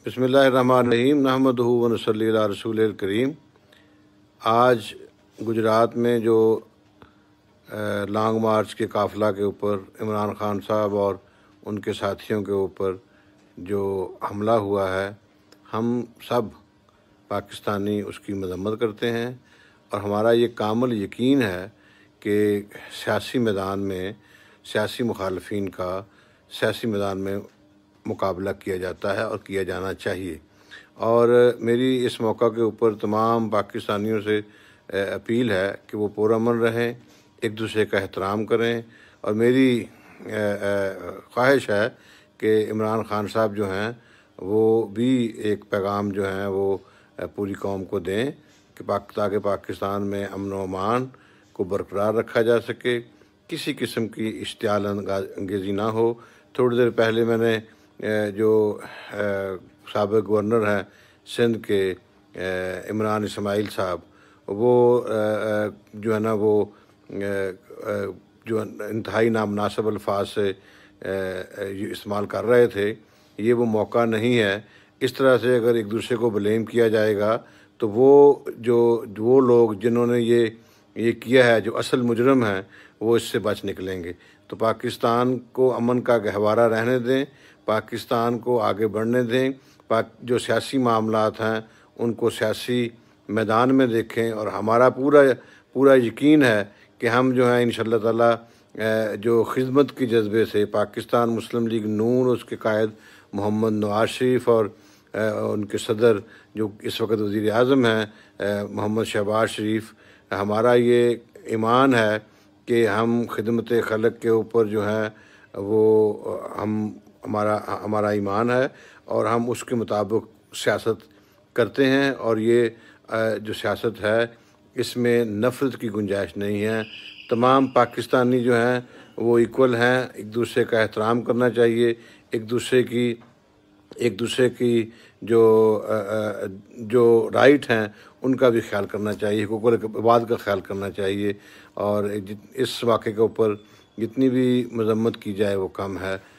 बसमीम नहमद वनसली रसूल करीम आज गुजरात में जो लॉन्ग मार्च के काफ़िला के ऊपर इमरान ख़ान साहब और उनके साथियों के ऊपर जो हमला हुआ है हम सब पाकिस्तानी उसकी मजम्मत करते हैं और हमारा ये कामल यकीन है कि सियासी मैदान में सियासी मुखालफी का सियासी मैदान में मुकाबला किया जाता है और किया जाना चाहिए और मेरी इस मौका के ऊपर तमाम पाकिस्तानियों से अपील है कि वो पुरमन रहें एक दूसरे का एहतराम करें और मेरी ख्वाहिश है कि इमरान ख़ान साहब जो हैं वो भी एक पैगाम जो हैं वो पूरी कौम को दें कि पाक ताकि पाकिस्तान में अमन वमान को बरकरार रखा जा सके किसी किस्म की इश्तियाल अंगेज़ी ना हो थोड़ी देर पहले मैंने जो सबक गवर्नर हैं सिंध के इमरान इसमाइल साहब वो जो है ना वो जो इंतहाई नामनासब अल्फाज से इस्तेमाल कर रहे थे ये वो मौका नहीं है इस तरह से अगर एक दूसरे को ब्लेम किया जाएगा तो वो जो वो लोग जिन्होंने ये ये किया है जो असल मुजरम है वो इससे बच निकलेंगे तो पाकिस्तान को अमन का गहवारा रहने दें पाकिस्तान को आगे बढ़ने दें पा जो सियासी मामला हैं उनको सियासी मैदान में देखें और हमारा पूरा पूरा यकीन है कि हम जो हैं इन ताला जो खिदमत के जज्बे से पाकिस्तान मुस्लिम लीग नून उसके कायद मोहम्मद नवाज शरीफ और उनके सदर जो इस वक्त वज़ी अजम हैं मोहम्मद शहबाज शरीफ हमारा ये ईमान है कि हम खिदमत खलक के ऊपर जो है वो हम हमारा हमारा ईमान है और हम उसके मुताबिक सियासत करते हैं और ये जो सियासत है इसमें नफ़रत की गुंजाइश नहीं है तमाम पाकिस्तानी जो हैं वो इक्वल हैं एक दूसरे का एहतराम करना चाहिए एक दूसरे की एक दूसरे की जो आ, आ, जो राइट हैं उनका भी ख्याल करना चाहिए हकूक विवाद का ख्याल करना चाहिए और इस वाक़े के ऊपर जितनी भी मजम्मत की जाए वो कम है